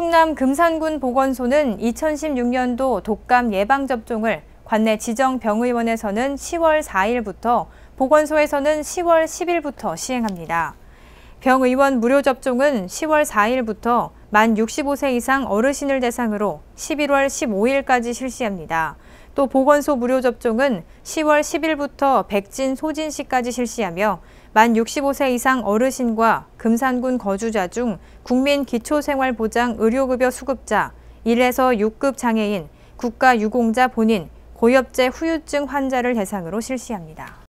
충남 금산군 보건소는 2016년도 독감 예방접종을 관내 지정 병의원에서는 10월 4일부터 보건소에서는 10월 10일부터 시행합니다. 병의원 무료 접종은 10월 4일부터 만 65세 이상 어르신을 대상으로 11월 15일까지 실시합니다. 또 보건소 무료 접종은 10월 10일부터 백진 소진시까지 실시하며 만 65세 이상 어르신과 금산군 거주자 중 국민 기초생활보장 의료급여 수급자, 1에서 6급 장애인, 국가유공자 본인, 고엽제 후유증 환자를 대상으로 실시합니다.